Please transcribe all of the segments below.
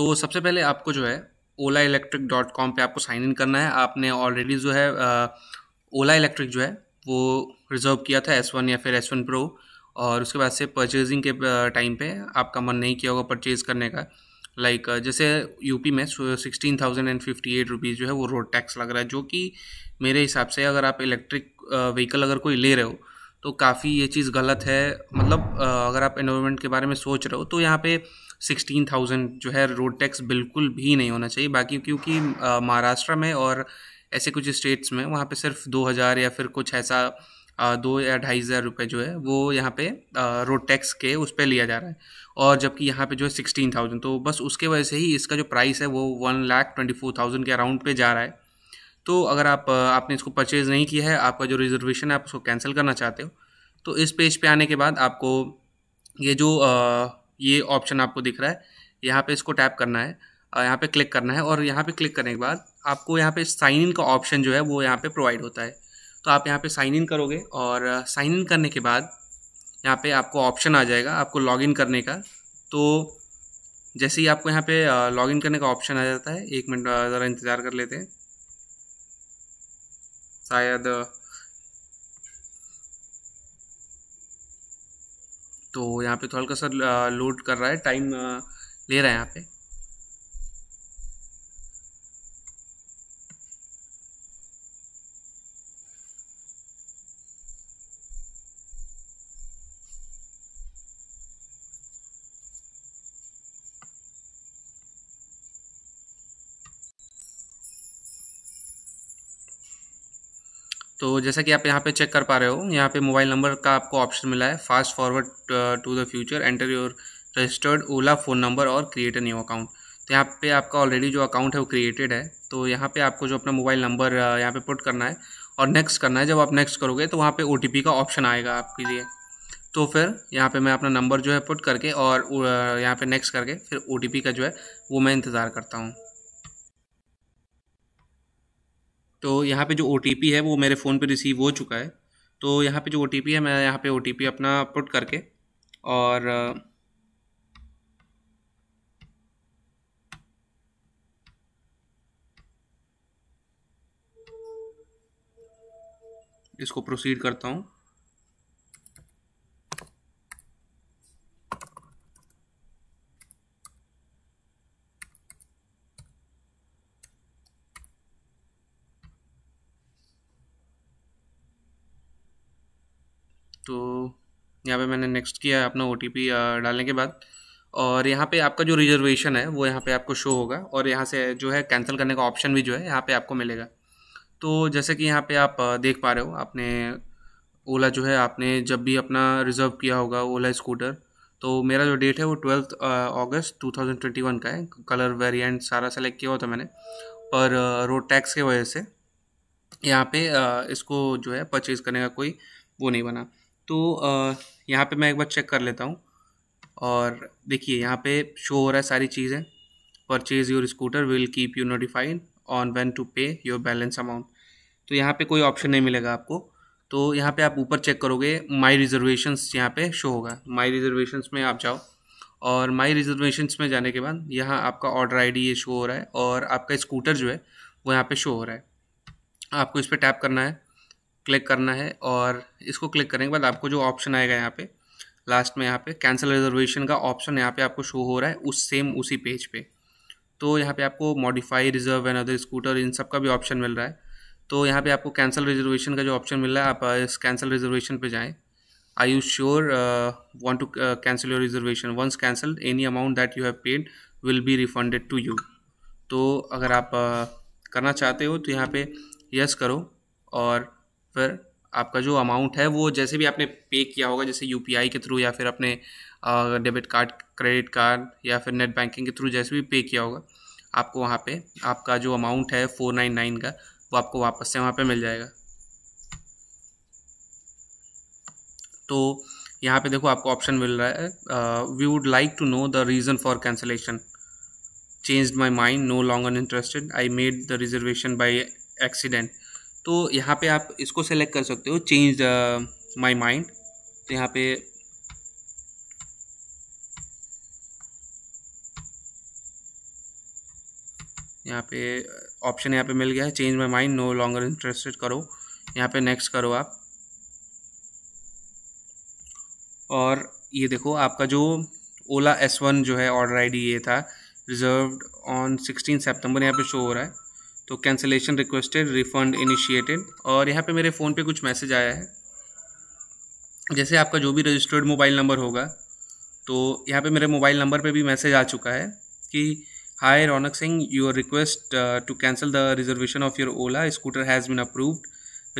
तो सबसे पहले आपको जो है ओला इलेक्ट्रिक डॉट कॉम पर आपको साइन इन करना है आपने ऑलरेडी जो है ओला इलेक्ट्रिक जो है वो रिज़र्व किया था एस वन या फिर एस वन प्रो और उसके बाद से परचेजिंग के टाइम पे आपका मन नहीं किया होगा परचेज़ करने का लाइक like, जैसे यूपी में sixteen thousand and fifty eight rupees जो है वो रोड टैक्स लग रहा है जो कि मेरे हिसाब से अगर आप इलेक्ट्रिक व्हीकल अगर कोई ले रहे हो तो काफ़ी ये चीज़ गलत है मतलब अगर आप इन्वायरमेंट के बारे में सोच रहे हो तो यहाँ पे सिक्सटीन थाउजेंड जो है रोड टैक्स बिल्कुल भी नहीं होना चाहिए बाकी क्योंकि महाराष्ट्र में और ऐसे कुछ स्टेट्स में वहाँ पे सिर्फ दो हज़ार या फिर कुछ ऐसा दो या ढाई हज़ार रुपये जो है वो यहाँ पे रोड टैक्स के उस पर लिया जा रहा है और जबकि यहाँ पे जो है सिक्सटीन थाउजेंड तो बस उसके वजह से ही इसका जो प्राइस है वो one lakh twenty four thousand के अराउंड पे जा रहा है तो अगर आप आपने इसको परचेज़ नहीं किया है आपका जो रिजर्वेशन है आप उसको कैंसिल करना चाहते हो तो इस पेज पे आने के बाद आपको ये जो आ, ये ऑप्शन आपको दिख रहा है यहाँ पे इसको टैप करना है यहाँ पे क्लिक करना है और यहाँ पे क्लिक करने के बाद आपको यहाँ पे साइन इन का ऑप्शन जो है वो यहाँ पे प्रोवाइड होता है तो आप यहाँ पे साइन इन करोगे और साइन इन करने के बाद यहाँ पे आपको ऑप्शन आ जाएगा आपको लॉगिन करने का तो जैसे ही आपको यहाँ पे लॉगिन करने का ऑप्शन आ जाता है एक मिनट ज़रा इंतज़ार कर लेते हैं शायद तो यहाँ पे थोड़ा तो सा लोड कर रहा है टाइम ले रहा है यहाँ पे तो जैसा कि आप यहाँ पे चेक कर पा रहे हो यहाँ पे मोबाइल नंबर का आपको ऑप्शन मिला है fast forward to the future enter your registered Ola phone number और क्रिएट अ न्यू अकाउंट तो यहाँ पे आपका ऑलरेडी जो अकाउंट है वो क्रिएटेड है तो यहाँ पे आपको जो अपना मोबाइल नंबर uh, यहाँ पे पुट करना है और नेक्स्ट करना है जब आप नेक्स्ट करोगे तो वहाँ पे ओ का ऑप्शन आएगा आपके लिए तो फिर यहाँ पे मैं अपना नंबर जो है पुट करके और uh, यहाँ पे नेक्स्ट करके फिर ओ का जो है वो मैं इंतज़ार करता हूँ तो यहाँ पे जो ओ है वो मेरे फ़ोन पे रिसीव हो चुका है तो यहाँ पे जो ओ है मैं यहाँ पे ओ अपना पुट करके और इसको प्रोसीड करता हूँ तो यहाँ पे मैंने नेक्स्ट किया अपना ओ डालने के बाद और यहाँ पे आपका जो रिजर्वेशन है वो यहाँ पे आपको शो होगा और यहाँ से जो है कैंसिल करने का ऑप्शन भी जो है यहाँ पे आपको मिलेगा तो जैसे कि यहाँ पे आप देख पा रहे हो आपने ओला जो है आपने जब भी अपना रिज़र्व किया होगा ओला स्कूटर तो मेरा जो डेट है वो ट्वेल्थ अगस्त टू का है कलर वेरियंट सारा सेलेक्ट किया होता मैंने पर रोड टैक्स की वजह से यहाँ पे इसको जो है परचेज़ करने का कोई वो नहीं बना तो यहाँ पे मैं एक बार चेक कर लेता हूँ और देखिए यहाँ पे शो हो रहा है सारी चीज़ें purchase your scooter will keep you notified on when to pay your balance amount तो यहाँ पे कोई ऑप्शन नहीं मिलेगा आपको तो यहाँ पे आप ऊपर चेक करोगे माई रिजर्वेशंस यहाँ पे शो होगा माई रिजर्वेशंस में आप जाओ और माई रिजर्वेशंस में जाने के बाद यहाँ आपका ऑर्डर डी ये शो हो रहा है और आपका स्कूटर जो है वो यहाँ पे शो हो रहा है आपको इस पर टैप करना है क्लिक करना है और इसको क्लिक करने के बाद आपको जो ऑप्शन आएगा यहाँ पे लास्ट में यहाँ पे कैंसिल रिजर्वेशन का ऑप्शन यहाँ पे आपको शो हो रहा है उस सेम उसी पेज पे तो यहाँ पे आपको modify reserve and other scooter इन सब का भी ऑप्शन मिल रहा है तो यहाँ पे आपको कैंसिल रिजर्वेशन का जो ऑप्शन मिल रहा है आप uh, इस कैंसिल रिजर्वेशन पे जाएँ are you sure want to cancel your reservation once cancel any amount that you have paid will be refunded to you तो अगर आप uh, करना चाहते हो तो यहाँ पे यस yes करो और फिर आपका जो अमाउंट है वो जैसे भी आपने पे किया होगा जैसे यू के थ्रू या फिर अपने डेबिट कार्ड क्रेडिट कार्ड या फिर नेट बैंकिंग के थ्रू जैसे भी पे किया होगा आपको वहाँ पे आपका जो अमाउंट है फोर नाइन नाइन का वो आपको वापस से वहाँ पे मिल जाएगा तो यहाँ पे देखो आपको ऑप्शन मिल रहा है we would like to know the reason for cancellation my mind no longer interested I made the reservation by accident तो यहाँ पे आप इसको सेलेक्ट कर सकते हो चेंज माई माइंड तो यहाँ पे यहाँ पे ऑप्शन uh, यहाँ पे मिल गया है change my mind no longer interested करो यहाँ पे नेक्स्ट करो आप और ये देखो आपका जो ओला एस वन जो है ऑर्डर आईडी ये था रिजर्व्ड ऑन सिक्सटीन सितंबर यहाँ पे शो हो रहा है तो कैंसिलेशन रिक्वेस्टेड रिफंड इनिशिएटेड और यहाँ पे मेरे फ़ोन पे कुछ मैसेज आया है जैसे आपका जो भी रजिस्टर्ड मोबाइल नंबर होगा तो यहाँ पे मेरे मोबाइल नंबर पे भी मैसेज आ चुका है कि hi Raunak Singh your request to cancel the reservation of your Ola scooter has been approved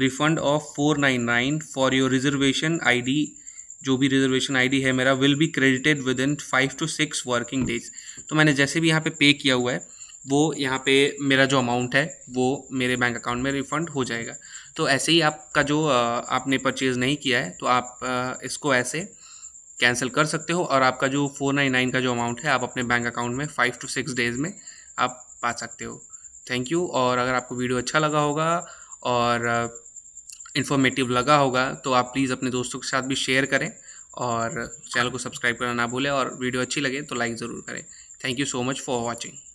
refund of four nine nine for your reservation आई जो भी रिजर्वेशन आई है मेरा will be credited within five to six working days तो मैंने जैसे भी यहाँ पे पे किया हुआ है वो यहाँ पे मेरा जो अमाउंट है वो मेरे बैंक अकाउंट में रिफ़ंड हो जाएगा तो ऐसे ही आपका जो आपने परचेज़ नहीं किया है तो आप इसको ऐसे कैंसिल कर सकते हो और आपका जो फोर नाइन नाइन का जो अमाउंट है आप अपने बैंक अकाउंट में फ़ाइव टू सिक्स डेज़ में आप पा सकते हो थैंक यू और अगर आपको वीडियो अच्छा लगा होगा और इन्फॉर्मेटिव लगा होगा तो आप प्लीज़ अपने दोस्तों के साथ भी शेयर करें और चैनल को सब्सक्राइब करना ना भूलें और वीडियो अच्छी लगे तो लाइक ज़रूर करें thank you so much for watching